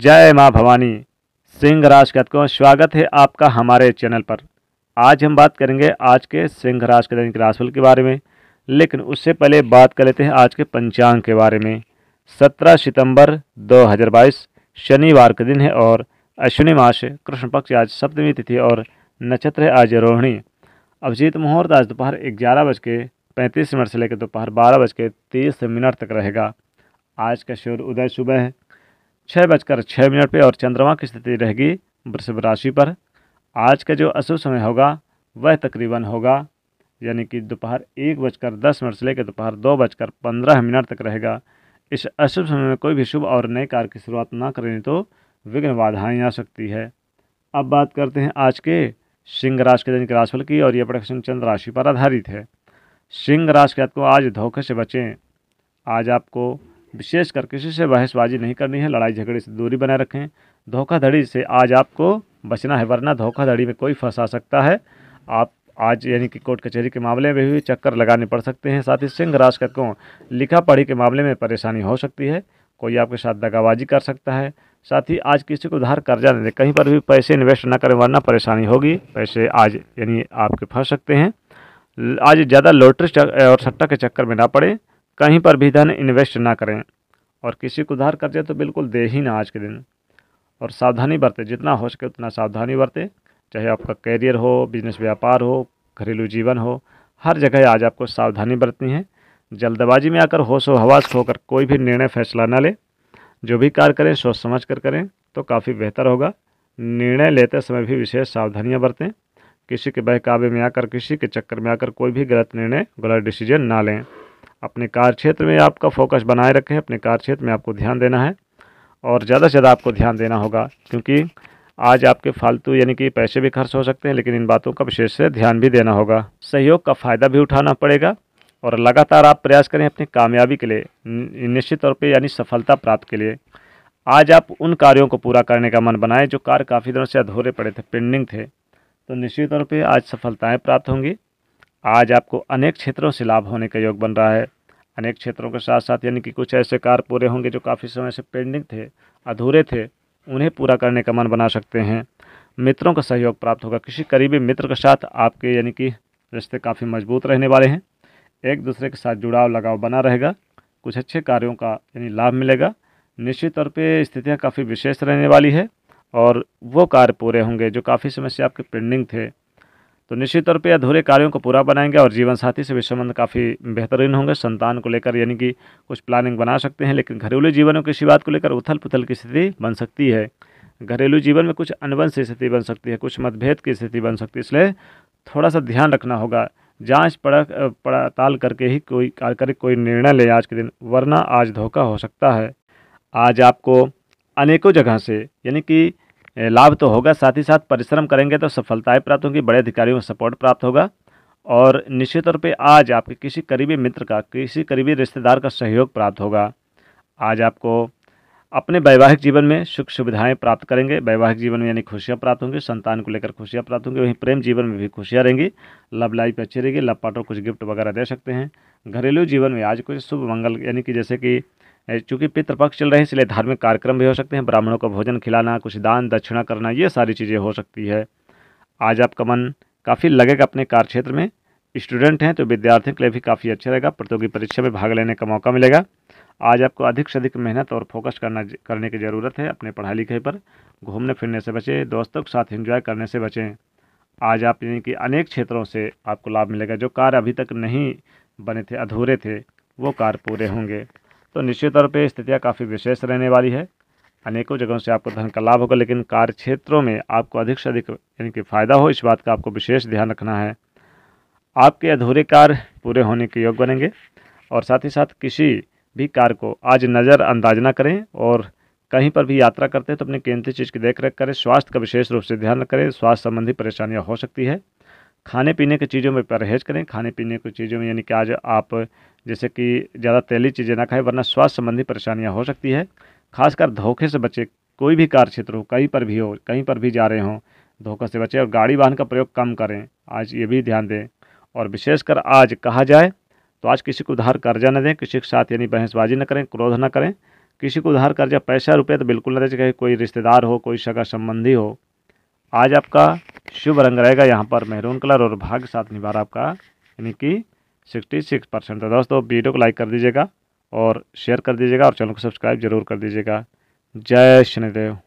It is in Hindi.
जय माँ भवानी सिंह राज कथ को स्वागत है आपका हमारे चैनल पर आज हम बात करेंगे आज के सिंह राज कथन के राशिफल के बारे में लेकिन उससे पहले बात कर लेते हैं आज के पंचांग के बारे में 17 सितंबर 2022 शनिवार का दिन है और अश्विनी मास कृष्ण पक्ष आज सप्तमी तिथि और नक्षत्र है आज रोहिणी अभिजीत मुहूर्त आज दोपहर ग्यारह बज के पैंतीस मिनट से लेकर दोपहर बारह बज के तीस मिनट तक रहेगा आज का सूर्य उदय सुबह है छः बजकर छः मिनट पर और चंद्रमा की स्थिति रहेगी वृषभ राशि पर आज का जो अशुभ समय होगा वह तकरीबन होगा यानी कि दोपहर एक बजकर दस मिनट से लेकर दोपहर दो बजकर पंद्रह मिनट तक रहेगा इस अशुभ समय में कोई भी शुभ और नए कार्य की शुरुआत ना करें तो विघ्न बाधाएँ आ सकती है अब बात करते हैं आज के सिंह राशि के दैनिक राशिफल की और यह प्रोडक्शन चंद्र राशि पर आधारित है सिंह राशि के आपको आज धोखे से बचें आज आपको विशेष कर किसी से बहसबाजी नहीं करनी है लड़ाई झगड़े से दूरी बनाए रखें धोखाधड़ी से आज आपको बचना है वरना धोखाधड़ी में कोई फंसा सकता है आप आज यानी कि कोर्ट कचहरी के मामले में भी चक्कर लगाने पड़ सकते हैं साथ ही सिंह राज को लिखा पढ़ी के मामले में परेशानी हो सकती है कोई आपके साथ दगाबाजी कर सकता है साथ ही आज किसी को उधार कर्जा दे कहीं पर भी पैसे इन्वेस्ट ना करें वरना परेशानी होगी पैसे आज यानी आपके फंस सकते हैं आज ज़्यादा लॉटरी और सट्टा के चक्कर में ना पड़ें कहीं पर भी धन इन्वेस्ट ना करें और किसी को उधार कर्जे तो बिल्कुल दे ही ना आज के दिन और सावधानी बरतें जितना हो सके उतना सावधानी बरतें चाहे आपका कैरियर हो बिजनेस व्यापार हो घरेलू जीवन हो हर जगह आज आपको सावधानी बरतनी है जल्दबाजी में आकर होश हवास होकर कोई भी निर्णय फैसला ना लें जो भी कार्य करें सोच समझ कर करें तो काफ़ी बेहतर होगा निर्णय लेते समय भी विशेष सावधानियाँ बरतें किसी के बहकावे में आकर किसी के चक्कर में आकर कोई भी गलत निर्णय गलत डिसीजन ना लें अपने कार्य क्षेत्र में आपका फोकस बनाए रखें अपने कार्य क्षेत्र में आपको ध्यान देना है और ज़्यादा से ज़्यादा आपको ध्यान देना होगा क्योंकि आज आपके फालतू यानी कि पैसे भी खर्च हो सकते हैं लेकिन इन बातों का विशेष से ध्यान भी देना होगा सहयोग का फ़ायदा भी उठाना पड़ेगा और लगातार आप प्रयास करें अपनी कामयाबी के लिए निश्चित तौर पर यानी सफलता प्राप्त के लिए आज आप उन कार्यों को पूरा करने का मन बनाएं जो कार्य काफ़ी दिनों से अधूरे पड़े थे पेंडिंग थे तो निश्चित तौर पे आज सफलताएं प्राप्त होंगी आज आपको अनेक क्षेत्रों से लाभ होने का योग बन रहा है अनेक क्षेत्रों के साथ साथ यानी कि कुछ ऐसे कार्य पूरे होंगे जो काफ़ी समय से पेंडिंग थे अधूरे थे उन्हें पूरा करने का मन बना सकते हैं मित्रों का सहयोग प्राप्त होगा किसी करीबी मित्र के साथ आपके यानी कि रिश्ते काफ़ी मजबूत रहने वाले हैं एक दूसरे के साथ जुड़ाव लगाव बना रहेगा कुछ अच्छे कार्यों का यानी लाभ मिलेगा निश्चित तौर पर स्थितियाँ काफ़ी विशेष रहने वाली है और वो कार्य पूरे होंगे जो काफ़ी समय से आपके पेंडिंग थे तो निश्चित तौर पे अधूरे कार्यों को पूरा बनाएंगे और जीवन साथी से भी संबंध काफ़ी बेहतरीन होंगे संतान को लेकर यानी कि कुछ प्लानिंग बना सकते हैं लेकिन घरेलू जीवनों किसी बात को लेकर उथल पुथल की स्थिति बन सकती है घरेलू जीवन में कुछ अनबन स्थिति बन सकती है कुछ मतभेद की स्थिति बन सकती है इसलिए थोड़ा सा ध्यान रखना होगा जाँच पड़ा पड़ताल करके ही कोई कर कोई निर्णय ले आज के दिन वरना आज धोखा हो सकता है आज आपको अनेकों जगह से यानी कि लाभ तो होगा साथ ही साथ परिश्रम करेंगे तो सफलताएं प्राप्त होंगी बड़े अधिकारियों का सपोर्ट प्राप्त होगा और निश्चित तौर पे आज आपके किसी करीबी मित्र का किसी करीबी रिश्तेदार का सहयोग प्राप्त होगा आज आपको अपने वैवाहिक जीवन में सुख सुविधाएं प्राप्त करेंगे वैवाहिक जीवन में यानी खुशियां प्राप्त होंगी संतान को लेकर खुशियां प्राप्त होंगी वहीं प्रेम जीवन में भी खुशियां रहेंगी लव लाइफ अच्छी रहेगी लव पार्टनर कुछ गिफ्ट वगैरह दे सकते हैं घरेलू जीवन में आज कुछ शुभ मंगल यानी कि जैसे कि चूँकि पितृपक्ष चल रहे हैं इसलिए धार्मिक कार्यक्रम भी हो सकते हैं ब्राह्मणों को भोजन खिलाना कुछ दान दक्षिणा करना ये सारी चीज़ें हो सकती है आज आपका मन काफ़ी लगेगा अपने कार्य क्षेत्र में स्टूडेंट हैं तो विद्यार्थियों के लिए भी काफ़ी अच्छा रहेगा प्रतियोगी परीक्षा में भाग लेने का मौका मिलेगा आज आपको अधिक से अधिक मेहनत और फोकस करना करने की ज़रूरत है अपने पढ़ाई लिखाई पर घूमने फिरने से बचें दोस्तों के साथ एंजॉय करने से बचें आज आप यानी कि अनेक क्षेत्रों से आपको लाभ मिलेगा जो कार्य अभी तक नहीं बने थे अधूरे थे वो कार्य पूरे होंगे तो निश्चित तौर पर स्थितियाँ काफ़ी विशेष रहने वाली है अनेकों जगहों से आपको धन का लाभ होगा लेकिन कार्य क्षेत्रों में आपको अधिक से अधिक यानी कि फ़ायदा हो इस बात का आपको विशेष ध्यान रखना है आपके अधूरे कार्य पूरे होने के योग बनेंगे और साथ ही साथ किसी भी कार्य को आज नज़रअंदाज ना करें और कहीं पर भी यात्रा करते हैं तो अपने केंद्रीय चीज़ की देख रेख करें स्वास्थ्य का विशेष रूप से ध्यान करें स्वास्थ्य संबंधी परेशानियाँ हो सकती है खाने पीने की चीज़ों में परहेज करें खाने पीने की चीज़ों में यानी कि आज आप जैसे कि ज़्यादा तैली चीज़ें ना खाएं वरना स्वास्थ्य संबंधी परेशानियां हो सकती है खासकर धोखे से बचें कोई भी कार्य क्षेत्र हो कहीं पर भी हो कहीं पर भी जा रहे हों धोखा से बचें और गाड़ी वाहन का प्रयोग कम करें आज ये भी ध्यान दें और विशेषकर आज कहा जाए तो आज किसी को उधार कर्जा न दें किसी के साथ यानी बहसबाजी न करें क्रोध न करें किसी को उधार कर्जा पैसा रुपया तो बिल्कुल न दें चाहे कोई रिश्तेदार हो कोई सगा संबंधी हो आज आपका शुभ रंग रहेगा यहाँ पर मेहरून कलर और भाग्य साथ निवार आपका यानी कि सिक्सटी सिक्स परसेंट है तो दोस्तों वीडियो को लाइक कर दीजिएगा और शेयर कर दीजिएगा और चैनल को सब्सक्राइब जरूर कर दीजिएगा जय शनिदेव